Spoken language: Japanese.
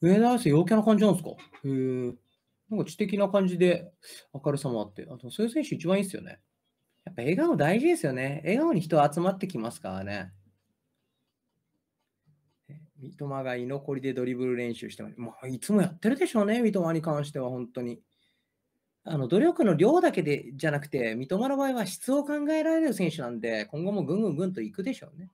上田綺世陽キャな感じなんですかへえ。なんか知的な感じで明るさもあって。あと、そういう選手一番いいですよね。やっぱ笑顔大事ですよね。笑顔に人集まってきますからね。三笘が居残りでドリブル練習しても、まあ、いつもやってるでしょうね、三笘に関しては、本当に。あの努力の量だけでじゃなくて、三笘の場合は質を考えられる選手なんで、今後もぐんぐんぐんといくでしょうね。